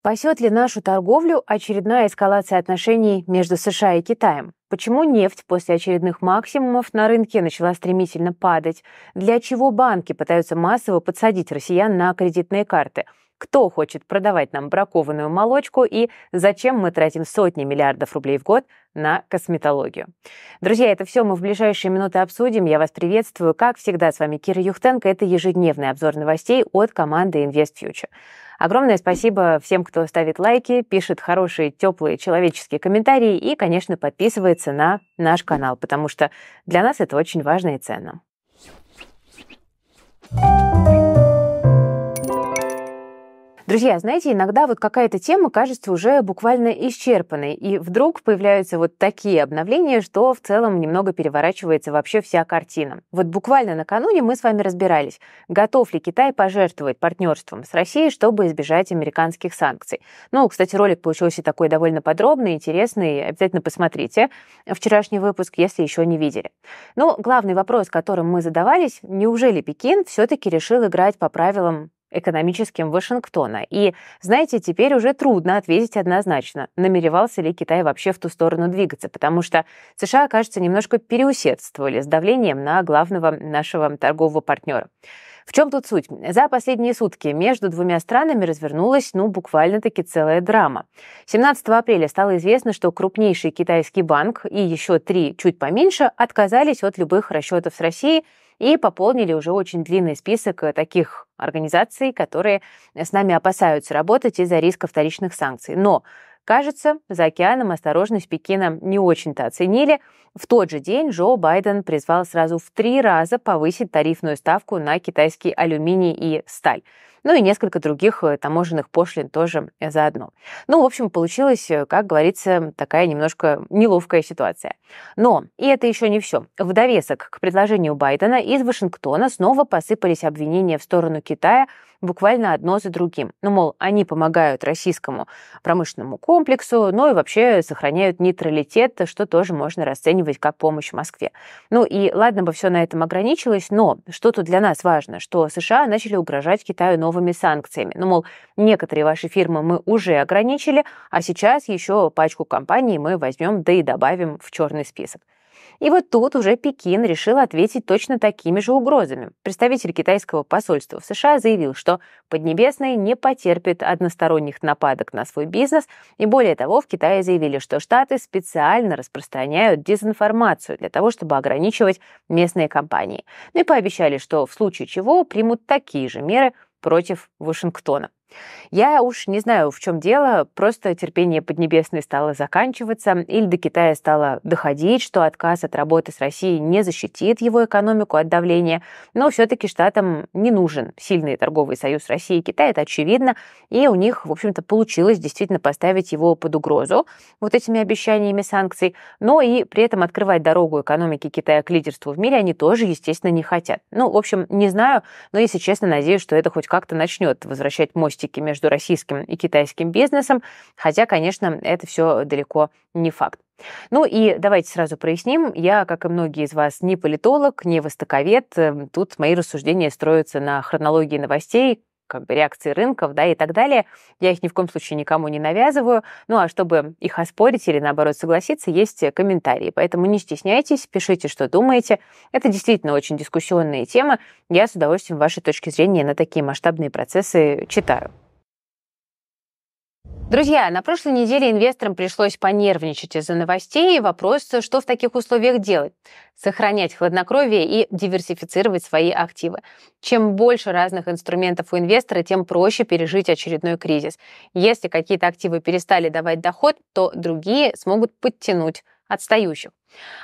Спасет ли нашу торговлю очередная эскалация отношений между США и Китаем? Почему нефть после очередных максимумов на рынке начала стремительно падать? Для чего банки пытаются массово подсадить россиян на кредитные карты? кто хочет продавать нам бракованную молочку и зачем мы тратим сотни миллиардов рублей в год на косметологию. Друзья, это все мы в ближайшие минуты обсудим. Я вас приветствую. Как всегда, с вами Кира Юхтенко. Это ежедневный обзор новостей от команды Invest Future. Огромное спасибо всем, кто ставит лайки, пишет хорошие, теплые человеческие комментарии и, конечно, подписывается на наш канал, потому что для нас это очень важно и ценно. thank you Друзья, знаете, иногда вот какая-то тема кажется уже буквально исчерпанной, и вдруг появляются вот такие обновления, что в целом немного переворачивается вообще вся картина. Вот буквально накануне мы с вами разбирались, готов ли Китай пожертвовать партнерством с Россией, чтобы избежать американских санкций. Ну, кстати, ролик получился такой довольно подробный, интересный, обязательно посмотрите вчерашний выпуск, если еще не видели. Но ну, главный вопрос, которым мы задавались, неужели Пекин все-таки решил играть по правилам экономическим Вашингтона. И, знаете, теперь уже трудно ответить однозначно, намеревался ли Китай вообще в ту сторону двигаться, потому что США, кажется, немножко переусердствовали с давлением на главного нашего торгового партнера. В чем тут суть? За последние сутки между двумя странами развернулась, ну, буквально-таки целая драма. 17 апреля стало известно, что крупнейший китайский банк и еще три чуть поменьше отказались от любых расчетов с Россией и пополнили уже очень длинный список э, таких организаций, которые с нами опасаются работать из-за риска вторичных санкций. Но Кажется, за океаном осторожность Пекина не очень-то оценили. В тот же день Джо Байден призвал сразу в три раза повысить тарифную ставку на китайский алюминий и сталь ну и несколько других э, таможенных пошлин тоже э, заодно. Ну, в общем, получилась, э, как говорится, такая немножко неловкая ситуация. Но, и это еще не все. В довесок к предложению Байдена из Вашингтона снова посыпались обвинения в сторону Китая буквально одно за другим. Ну, мол, они помогают российскому промышленному комплексу, но ну и вообще сохраняют нейтралитет, что тоже можно расценивать как помощь Москве. Ну и ладно бы все на этом ограничилось, но что тут для нас важно, что США начали угрожать Китаю новым новыми санкциями. Ну, мол, некоторые ваши фирмы мы уже ограничили, а сейчас еще пачку компаний мы возьмем, да и добавим в черный список. И вот тут уже Пекин решил ответить точно такими же угрозами. Представитель китайского посольства в США заявил, что Поднебесный не потерпит односторонних нападок на свой бизнес, и более того, в Китае заявили, что Штаты специально распространяют дезинформацию для того, чтобы ограничивать местные компании. Ну и пообещали, что в случае чего примут такие же меры – против Вашингтона. Я уж не знаю, в чем дело, просто терпение Поднебесной стало заканчиваться, или до Китая стало доходить, что отказ от работы с Россией не защитит его экономику от давления, но все-таки Штатам не нужен сильный торговый союз России и Китая, это очевидно, и у них, в общем-то, получилось действительно поставить его под угрозу вот этими обещаниями санкций, но и при этом открывать дорогу экономике Китая к лидерству в мире они тоже, естественно, не хотят. Ну, в общем, не знаю, но, если честно, надеюсь, что это хоть как-то начнет возвращать мост мостики между российским и китайским бизнесом, хотя, конечно, это все далеко не факт. Ну и давайте сразу проясним, я, как и многие из вас, не политолог, не востоковед, эм, тут мои рассуждения строятся на хронологии новостей, как бы реакции рынков, да, и так далее. Я их ни в коем случае никому не навязываю. Ну, а чтобы их оспорить или, наоборот, согласиться, есть э, комментарии. Поэтому не стесняйтесь, пишите, что думаете. Это действительно очень дискуссионные темы. Я с удовольствием ваши точки зрения на такие масштабные процессы читаю. Друзья, на прошлой неделе инвесторам пришлось понервничать из-за новостей. и Вопрос, что в таких условиях делать? Сохранять хладнокровие и диверсифицировать свои активы. Чем больше разных инструментов у инвестора, тем проще пережить очередной кризис. Если какие-то активы перестали давать доход, то другие смогут подтянуть отстающих.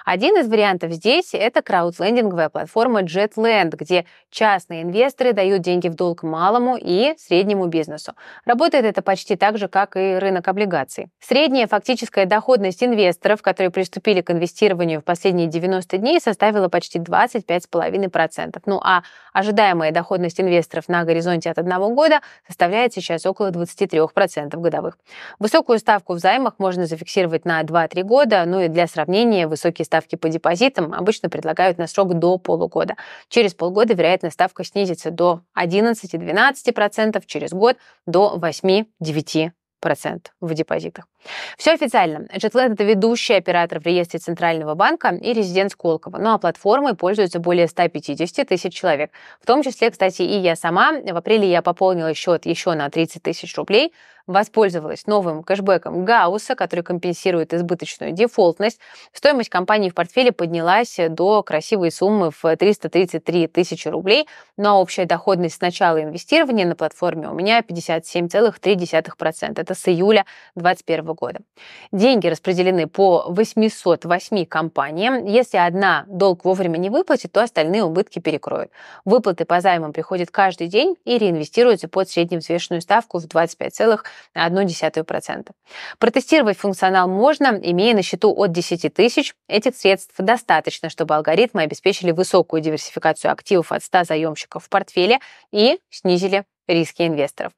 Один из вариантов здесь – это краудлендинговая платформа JetLand, где частные инвесторы дают деньги в долг малому и среднему бизнесу. Работает это почти так же, как и рынок облигаций. Средняя фактическая доходность инвесторов, которые приступили к инвестированию в последние 90 дней, составила почти 25,5%. Ну а ожидаемая доходность инвесторов на горизонте от одного года составляет сейчас около 23% годовых. Высокую ставку в займах можно зафиксировать на 2-3 года, ну и для сравнения высокие ставки по депозитам обычно предлагают на срок до полугода. Через полгода, вероятно, ставка снизится до 11-12%, через год до 8-9% процент в депозитах. Все официально. JetLet – это ведущий оператор в реестре Центрального банка и резидент Сколково. Ну а платформой пользуются более 150 тысяч человек. В том числе, кстати, и я сама. В апреле я пополнила счет еще на 30 тысяч рублей воспользовалась новым кэшбэком Гаусса, который компенсирует избыточную дефолтность, стоимость компании в портфеле поднялась до красивой суммы в 333 тысячи рублей, ну а общая доходность с начала инвестирования на платформе у меня 57,3%. Это с июля 2021 года. Деньги распределены по 808 компаниям. Если одна долг вовремя не выплатит, то остальные убытки перекроют. Выплаты по займам приходят каждый день и реинвестируются под средневзвешенную ставку в 25,5%. 0,1%. Протестировать функционал можно, имея на счету от 10 тысяч. Этих средств достаточно, чтобы алгоритмы обеспечили высокую диверсификацию активов от 100 заемщиков в портфеле и снизили риски инвесторов.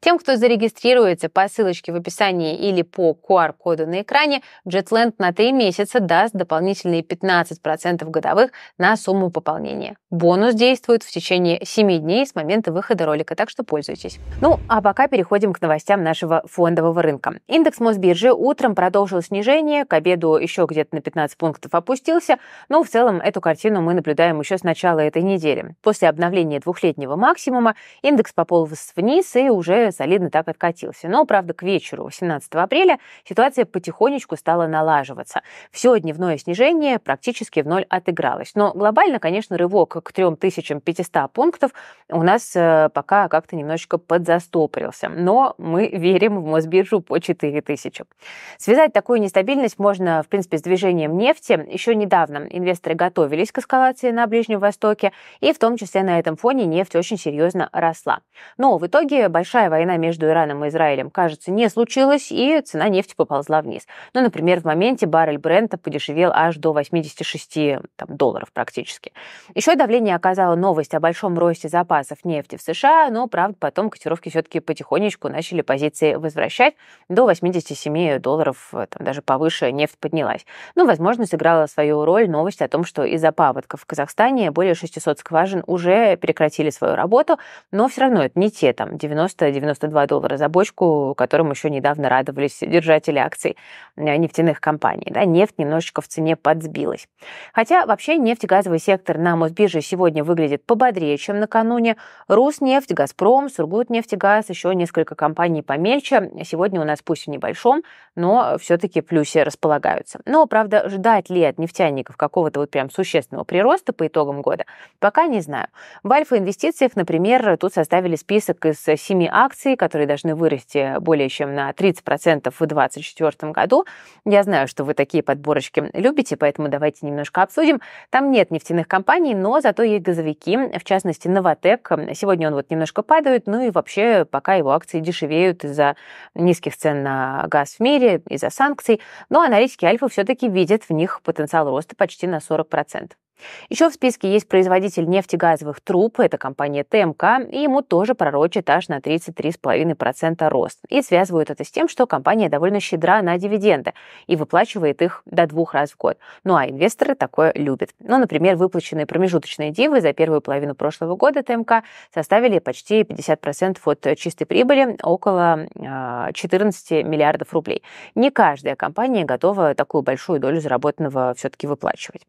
Тем, кто зарегистрируется по ссылочке в описании или по QR-коду на экране, JetLand на 3 месяца даст дополнительные 15% годовых на сумму пополнения. Бонус действует в течение 7 дней с момента выхода ролика, так что пользуйтесь. Ну, а пока переходим к новостям нашего фондового рынка. Индекс Мосбиржи утром продолжил снижение, к обеду еще где-то на 15 пунктов опустился, но ну, в целом эту картину мы наблюдаем еще с начала этой недели. После обновления двухлетнего максимума индекс попал полз вниз и уже солидно так откатился. Но, правда, к вечеру 18 апреля ситуация потихонечку стала налаживаться. Все дневное снижение практически в ноль отыгралось. Но глобально, конечно, рывок к 3500 пунктов у нас э, пока как-то немножечко подзастопорился. Но мы верим в Мосбиржу по 4000. Связать такую нестабильность можно, в принципе, с движением нефти. Еще недавно инвесторы готовились к эскалации на Ближнем Востоке, и в том числе на этом фоне нефть очень серьезно росла. Но в итоге большая война между Ираном и Израилем, кажется, не случилась, и цена нефти поползла вниз. Ну, например, в моменте баррель Брента подешевел аж до 86 там, долларов практически. Еще давление оказала новость о большом росте запасов нефти в США, но, правда, потом котировки все-таки потихонечку начали позиции возвращать до 87 долларов, э, там даже повыше нефть поднялась. Ну, возможно, сыграла свою роль новость о том, что из-за паводков в Казахстане более 600 скважин уже прекратили свою работу, но все равно это стоят не те там 90-92 доллара за бочку, которым еще недавно радовались держатели акций э, нефтяных компаний. Да, нефть немножечко в цене подсбилась. Хотя вообще нефтегазовый сектор на Мосбирже сегодня выглядит пободрее, чем накануне. Руснефть, Газпром, Сургутнефтегаз, еще несколько компаний помельче. Сегодня у нас пусть в небольшом, но все-таки плюсе располагаются. Но, правда, ждать ли от нефтяников какого-то вот прям существенного прироста по итогам года, пока не знаю. В Альфа-инвестициях, например, тут составили список из семи акций, которые должны вырасти более чем на 30% в 2024 году. Я знаю, что вы такие подборочки любите, поэтому давайте немножко обсудим. Там нет нефтяных компаний, но зато есть газовики, в частности, Новотек. Сегодня он вот немножко падает, ну и вообще пока его акции дешевеют из-за низких цен на газ в мире, из-за санкций. Но аналитики Альфа все-таки видят в них потенциал роста почти на 40%. Еще в списке есть производитель нефтегазовых труб, это компания ТМК, и ему тоже пророчат аж на 33,5% рост. И связывают это с тем, что компания довольно щедра на дивиденды и выплачивает их до двух раз в год. Ну а инвесторы такое любят. Ну, например, выплаченные промежуточные дивы за первую половину прошлого года ТМК составили почти 50% от чистой прибыли, около 14 а, миллиардов рублей. Не каждая компания готова такую большую долю заработанного все-таки выплачивать.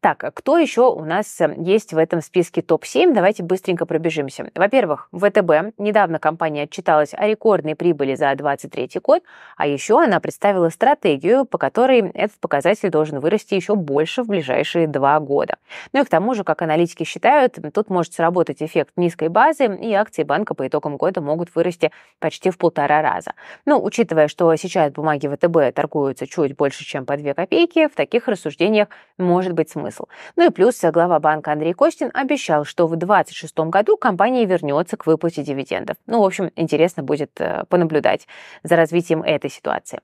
Так, кто еще у нас э, есть в этом списке топ-7? Давайте быстренько пробежимся. Во-первых, ВТБ. Недавно компания отчиталась о рекордной прибыли за 2023 год, а еще она представила стратегию, по которой этот показатель должен вырасти еще больше в ближайшие два года. Ну и к тому же, как аналитики считают, тут может сработать эффект низкой базы, и акции банка по итогам года могут вырасти почти в полтора раза. Но ну, учитывая, что сейчас бумаги ВТБ торгуются чуть больше, чем по 2 копейки, в таких рассуждениях может быть смысл. Ну и плюс э, глава банка Андрей Костин обещал, что в 2026 году компания вернется к выплате дивидендов. Ну, в общем, интересно будет э, понаблюдать за развитием этой ситуации.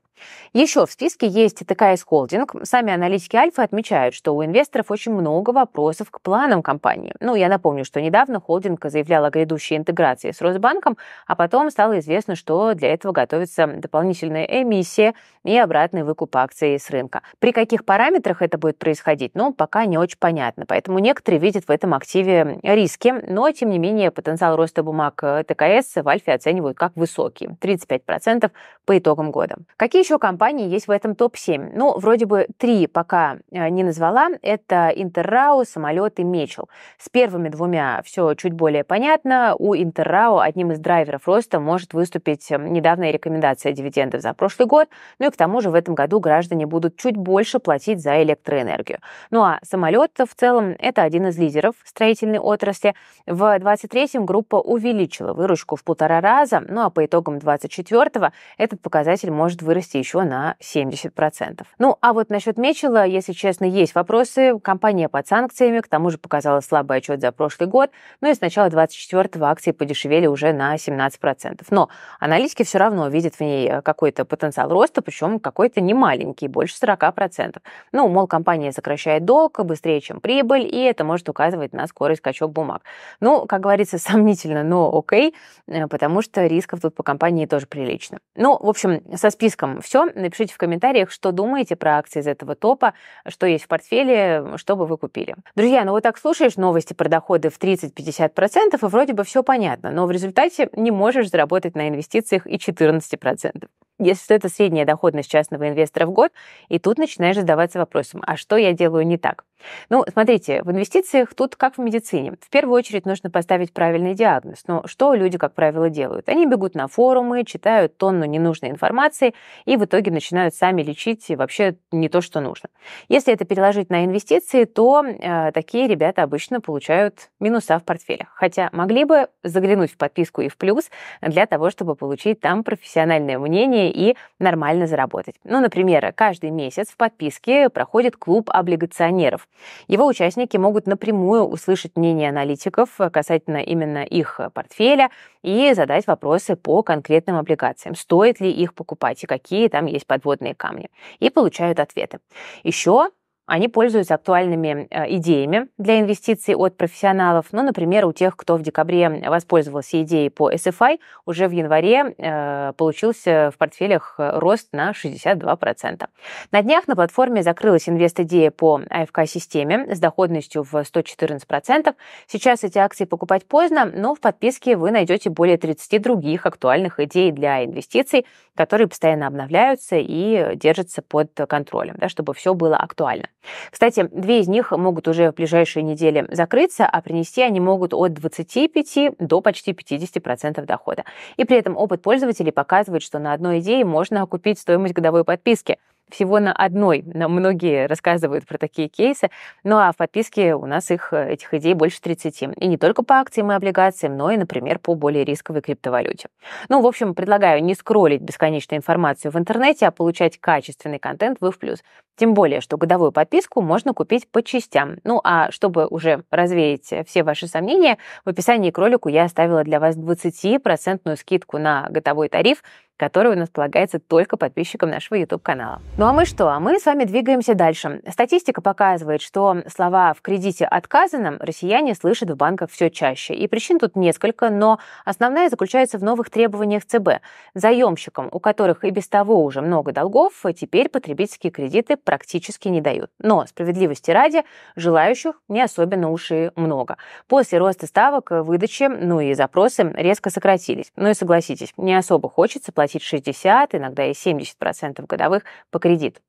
Еще в списке есть такая Холдинг. Сами аналитики Альфа отмечают, что у инвесторов очень много вопросов к планам компании. Ну, я напомню, что недавно холдинг заявлял о грядущей интеграции с Росбанком, а потом стало известно, что для этого готовится дополнительная эмиссия и обратный выкуп акций с рынка. При каких параметрах это будет происходить, ну, пока не очень понятно. Поэтому некоторые видят в этом активе риски, но, тем не менее, потенциал роста бумаг ТКС в Альфе оценивают как высокий – 35% по итогам года. Какие еще еще компании есть в этом топ-7. Ну, вроде бы три пока э, не назвала. Это Интеррау, Самолет и Мечел. С первыми двумя все чуть более понятно. У Интеррау одним из драйверов роста может выступить эм, недавняя рекомендация дивидендов за прошлый год. Ну и к тому же в этом году граждане будут чуть больше платить за электроэнергию. Ну а самолет в целом это один из лидеров строительной отрасли. В 23-м группа увеличила выручку в полтора раза, ну а по итогам 24-го этот показатель может вырасти еще на 70%. Ну, а вот насчет Мечела, если честно, есть вопросы. Компания под санкциями, к тому же показала слабый отчет за прошлый год, ну и с начала 24-го акции подешевели уже на 17%. Но аналитики все равно видят в ней э, какой-то потенциал роста, причем какой-то немаленький, больше 40%. Ну, мол, компания сокращает долг быстрее, чем прибыль, и это может указывать на скорость скачок бумаг. Ну, как говорится, сомнительно, но окей, э, потому что рисков тут по компании тоже прилично. Ну, в общем, со списком все. Напишите в комментариях, что думаете про акции из этого топа, что есть в портфеле, что бы вы купили. Друзья, ну вот так слушаешь новости про доходы в 30-50%, и вроде бы все понятно, но в результате не можешь заработать на инвестициях и 14% если это средняя доходность частного инвестора в год, и тут начинаешь задаваться вопросом, а что я делаю не так? Ну, смотрите, в инвестициях тут как в медицине. В первую очередь нужно поставить правильный диагноз. Но ну, что люди, как правило, делают? Они бегут на форумы, читают тонну ненужной информации и в итоге начинают сами лечить вообще не то, что нужно. Если это переложить на инвестиции, то э, такие ребята обычно получают минуса в портфеле, Хотя могли бы заглянуть в подписку и в плюс для того, чтобы получить там профессиональное мнение компании и нормально заработать. Ну, например, каждый месяц в подписке проходит клуб облигационеров. Его участники могут напрямую услышать мнение аналитиков касательно именно их портфеля и задать вопросы по конкретным облигациям. Стоит ли их покупать и какие там есть подводные камни. И получают ответы. Еще они пользуются актуальными э, идеями для инвестиций от профессионалов. Ну, например, у тех, кто в декабре воспользовался идеей по SFI, уже в январе э, получился в портфелях э, рост на 62%. На днях на платформе закрылась инвест-идея по АФК-системе с доходностью в 114%. Сейчас эти акции покупать поздно, но в подписке вы найдете более 30 других актуальных идей для инвестиций, которые постоянно обновляются и э, держатся под контролем, да, чтобы все было актуально. Кстати, две из них могут уже в ближайшие недели закрыться, а принести они могут от 25 до почти 50% дохода. И при этом опыт пользователей показывает, что на одной идее можно окупить стоимость годовой подписки всего на одной. но Многие рассказывают про такие кейсы. Ну а в подписке у нас их, э, этих идей больше 30. И не только по акциям и облигациям, но и, например, по более рисковой криптовалюте. Ну, в общем, предлагаю не скроллить бесконечную информацию в интернете, а получать качественный контент в плюс. Тем более, что годовую подписку можно купить по частям. Ну а чтобы уже развеять все ваши сомнения, в описании к ролику я оставила для вас 20% скидку на годовой тариф которого у нас полагается только подписчикам нашего YouTube-канала. Ну а мы что? А мы с вами двигаемся дальше. Статистика показывает, что слова «в кредите отказано» россияне слышат в банках все чаще. И причин тут несколько, но основная заключается в новых требованиях ЦБ. Заемщикам, у которых и без того уже много долгов, теперь потребительские кредиты практически не дают. Но, справедливости ради, желающих не особенно уж и много. После роста ставок выдачи, ну и запросы резко сократились. Ну и согласитесь, не особо хочется платить платить 60, иногда и 70% годовых по кредиту.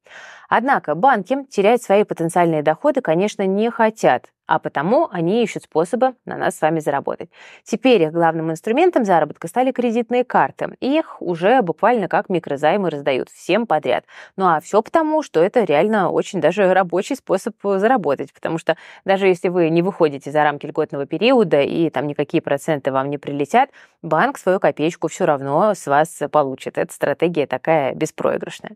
Однако банки терять свои потенциальные доходы, конечно, не хотят а потому они ищут способы на нас с вами заработать. Теперь их главным инструментом заработка стали кредитные карты. Их уже буквально как микрозаймы раздают всем подряд. Ну а все потому, что это реально очень даже рабочий способ э, заработать, потому что даже если вы не выходите за рамки льготного периода и там никакие проценты вам не прилетят, банк свою копеечку все равно с вас получит. Эта стратегия такая беспроигрышная.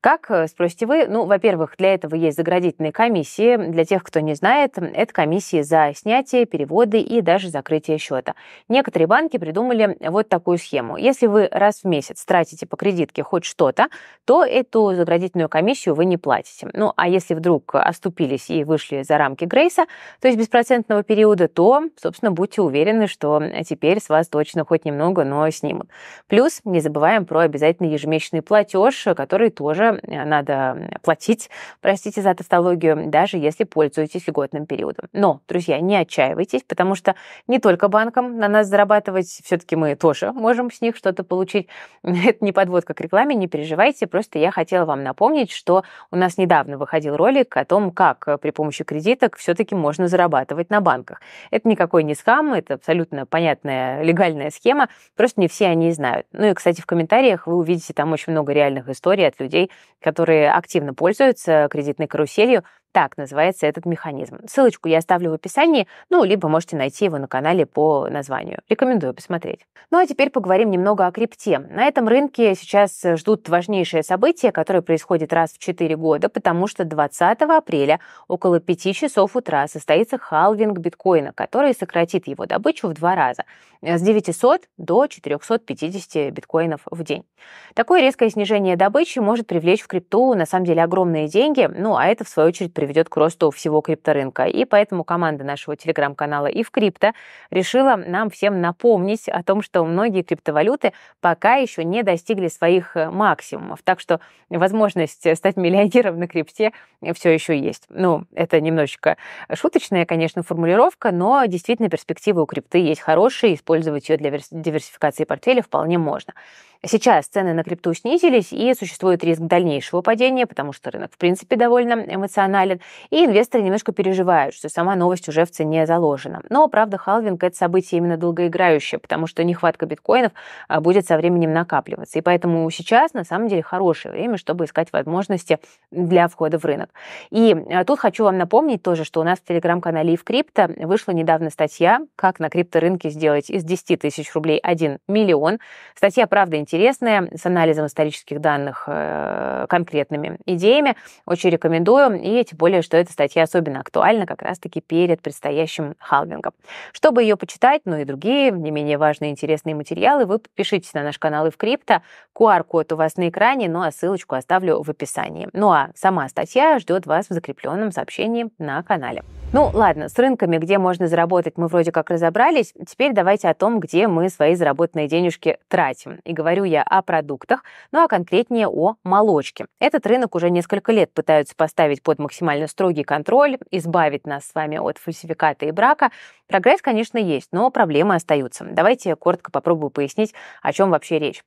Как, э, спросите вы? Ну, во-первых, для этого есть заградительные комиссии. Для тех, кто не знает, это комиссии за снятие, переводы и даже закрытие счета. Некоторые банки придумали вот такую схему. Если вы раз в месяц тратите по кредитке хоть что-то, то эту заградительную комиссию вы не платите. Ну, а если вдруг оступились и вышли за рамки Грейса, то есть беспроцентного периода, то, собственно, будьте уверены, что теперь с вас точно хоть немного, но снимут. Плюс не забываем про обязательный ежемесячный платеж, который тоже э, надо э, платить, простите за тавтологию, даже если пользуетесь льготным периодом периодом. Но, друзья, не отчаивайтесь, потому что не только банкам на нас зарабатывать, все-таки мы тоже можем с них что-то получить. Это не подводка к рекламе, не переживайте, просто я хотела вам напомнить, что у нас недавно выходил ролик о том, как э, при помощи кредиток все-таки можно зарабатывать на банках. Это никакой не скам, это абсолютно понятная легальная схема, просто не все они знают. Ну и, кстати, в комментариях вы увидите там очень много реальных историй от людей, которые активно пользуются кредитной каруселью, так называется этот механизм. Ссылочку я оставлю в описании, ну, либо можете найти его на канале по названию. Рекомендую посмотреть. Ну, а теперь поговорим немного о крипте. На этом рынке сейчас э, ждут важнейшие события, которые происходят раз в 4 года, потому что 20 апреля около 5 часов утра состоится халвинг биткоина, который сократит его добычу в два раза э, – с 900 до 450 биткоинов в день. Такое резкое снижение добычи может привлечь в крипту на самом деле огромные деньги, ну, а это, в свою очередь, приведет к росту всего крипторынка. И поэтому команда нашего телеграм-канала и в крипто решила нам всем напомнить о том, что многие криптовалюты пока еще не достигли своих э, максимумов. Так что возможность э, стать миллионером на крипте э, все еще есть. Ну, это немножечко шуточная, конечно, формулировка, но действительно перспективы у крипты есть хорошие, использовать ее для диверсификации портфеля вполне можно. Сейчас цены на крипту снизились, и существует риск дальнейшего падения, потому что рынок, в принципе, довольно эмоционален, и инвесторы немножко переживают, что сама новость уже в цене заложена. Но, правда, халвинг – это событие именно долгоиграющее, потому что нехватка биткоинов а, будет со временем накапливаться. И поэтому сейчас, на самом деле, хорошее время, чтобы искать возможности для входа в рынок. И а, тут хочу вам напомнить тоже, что у нас в телеграм-канале Крипто вышла недавно статья «Как на крипторынке сделать из 10 тысяч рублей 1 миллион». Статья, правда, интересная интересные, с анализом исторических данных э, конкретными идеями. Очень рекомендую, и тем более, что эта статья особенно актуальна как раз-таки перед предстоящим халвингом. Чтобы ее почитать, ну и другие не менее важные интересные материалы, вы подпишитесь на наш канал и в крипто. QR-код у вас на экране, ну а ссылочку оставлю в описании. Ну а сама статья ждет вас в закрепленном сообщении на канале. Ну ладно, с рынками, где можно заработать, мы вроде как разобрались. Теперь давайте о том, где мы свои заработанные денежки тратим. И говорю я о продуктах, ну а конкретнее о молочке. Этот рынок уже несколько лет пытаются поставить под максимально строгий контроль, избавить нас с вами от фальсификата и брака. Прогресс, конечно, есть, но проблемы остаются. Давайте коротко попробую пояснить, о чем вообще речь.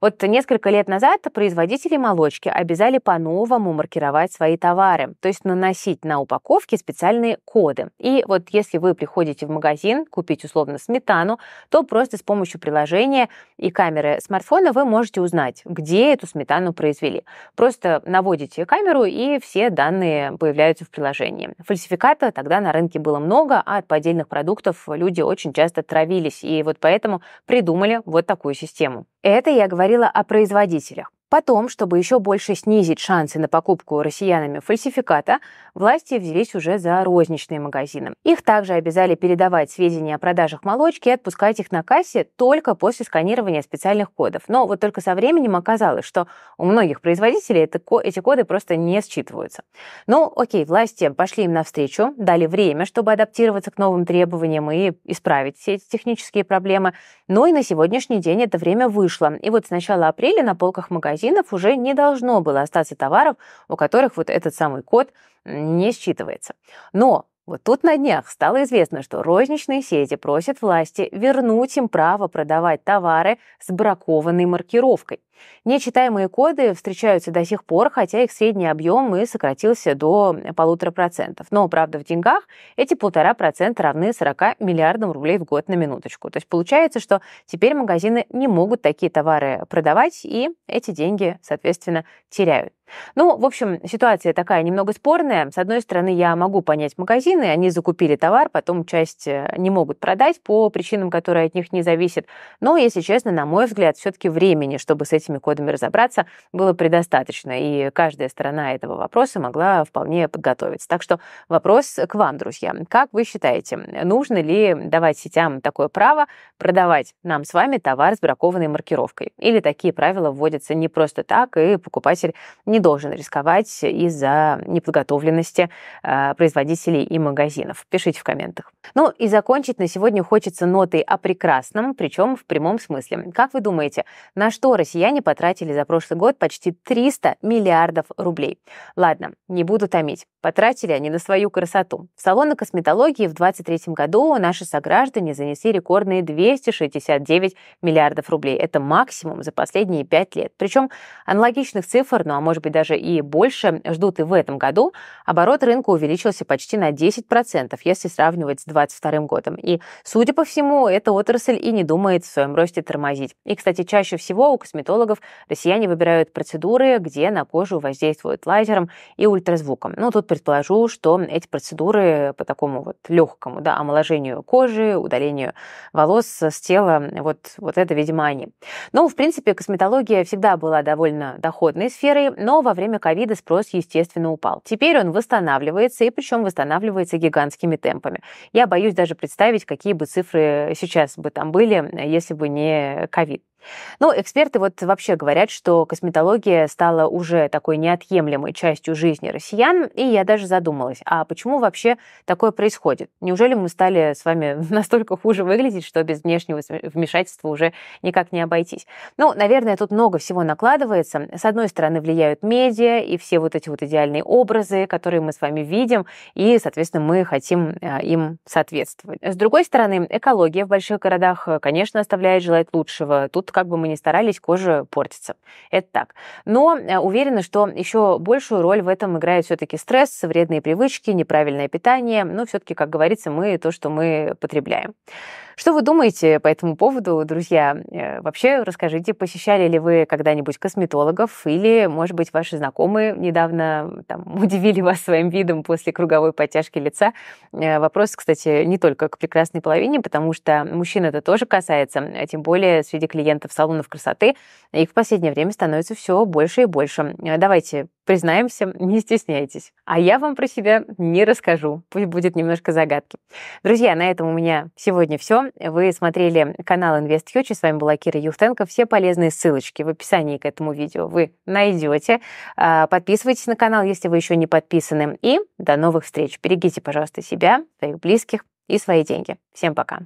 Вот несколько лет назад производители молочки обязали по-новому маркировать свои товары, то есть наносить на упаковке специальные коды. И вот если вы приходите в магазин купить условно сметану, то просто с помощью приложения и камеры смартфона вы можете узнать, где эту сметану произвели. Просто наводите камеру, и все данные появляются в приложении. Фальсификата тогда на рынке было много, а от поддельных продуктов люди очень часто травились, и вот поэтому придумали вот такую систему. Это я говорила о производителях. Потом, чтобы еще больше снизить шансы на покупку россиянами фальсификата, власти взялись уже за розничные магазины. Их также обязали передавать сведения о продажах молочки и отпускать их на кассе только после сканирования специальных кодов. Но вот только со временем оказалось, что у многих производителей это, эти коды просто не считываются. Ну, окей, власти пошли им навстречу, дали время, чтобы адаптироваться к новым требованиям и исправить все эти технические проблемы. Но ну и на сегодняшний день это время вышло. И вот с начала апреля на полках магазинов магазинов уже не должно было остаться товаров, у которых вот этот самый код не считывается. Но вот тут на днях стало известно, что розничные сети просят власти вернуть им право продавать товары с бракованной маркировкой. Нечитаемые коды встречаются до сих пор, хотя их средний объем и сократился до полутора процентов. Но, правда, в деньгах эти полтора процента равны 40 миллиардам рублей в год на минуточку. То есть получается, что теперь магазины не могут такие товары продавать, и эти деньги, соответственно, теряют. Ну, в общем, ситуация такая немного спорная. С одной стороны, я могу понять магазины, они закупили товар, потом часть э, не могут продать по причинам, которые от них не зависят. Но, если честно, на мой взгляд, все-таки времени, чтобы с этим этими кодами разобраться было предостаточно, и каждая сторона этого вопроса могла вполне подготовиться. Так что вопрос к вам, друзья. Как вы считаете, нужно ли давать сетям такое право продавать нам с вами товар с бракованной маркировкой? Или такие правила вводятся не просто так, и покупатель не должен рисковать из-за неподготовленности а, производителей и магазинов? Пишите в комментах. Ну и закончить на сегодня хочется нотой о прекрасном, причем в прямом смысле. Как вы думаете, на что россияне Россияне потратили за прошлый год почти 300 миллиардов рублей. Ладно, не буду томить. Потратили они на свою красоту. В салоны косметологии в 2023 году наши сограждане занесли рекордные 269 миллиардов рублей. Это максимум за последние 5 лет. Причем аналогичных цифр, ну а может быть даже и больше, ждут и в этом году. Оборот рынка увеличился почти на 10%, если сравнивать с 2022 годом. И, судя по всему, эта отрасль и не думает в своем росте тормозить. И, кстати, чаще всего у косметологов косметологов, россияне выбирают процедуры, где на кожу воздействуют лазером и ультразвуком. Ну, тут предположу, что эти процедуры по такому вот легкому, да, омоложению кожи, удалению волос с тела, вот, вот это, видимо, они. Ну, в принципе, косметология всегда была довольно доходной сферой, но во время ковида спрос, естественно, упал. Теперь он восстанавливается, и причем восстанавливается гигантскими темпами. Я боюсь даже представить, какие бы цифры сейчас бы там были, если бы не ковид. Ну, эксперты вот вообще говорят, что косметология стала уже такой неотъемлемой частью жизни россиян, и я даже задумалась, а почему вообще такое происходит? Неужели мы стали с вами настолько хуже выглядеть, что без внешнего вмешательства уже никак не обойтись? Ну, наверное, тут много всего накладывается. С одной стороны, влияют медиа и все вот эти вот идеальные образы, которые мы с вами видим, и, соответственно, мы хотим э, им соответствовать. С другой стороны, экология в больших городах, э, конечно, оставляет желать лучшего. Тут как бы мы ни старались, кожа портится. Это так. Но э, уверена, что еще большую роль в этом играет все-таки стресс, вредные привычки, неправильное питание. Но ну, все-таки, как говорится, мы то, что мы потребляем. Что вы думаете по этому поводу, друзья? Э, вообще расскажите, посещали ли вы когда-нибудь косметологов или, может быть, ваши знакомые недавно там, удивили вас своим видом после круговой подтяжки лица? Э, вопрос, кстати, не только к прекрасной половине, потому что мужчин это тоже касается, а тем более среди клиентов салонов красоты. Их в последнее время становится все больше и больше. Э, давайте Признаемся, не стесняйтесь. А я вам про себя не расскажу. Пусть будет немножко загадки. Друзья, на этом у меня сегодня все. Вы смотрели канал Invest Future. С вами была Кира Юхтенко. Все полезные ссылочки в описании к этому видео вы найдете. А, подписывайтесь на канал, если вы еще не подписаны. И до новых встреч. Берегите, пожалуйста, себя, своих близких и свои деньги. Всем пока.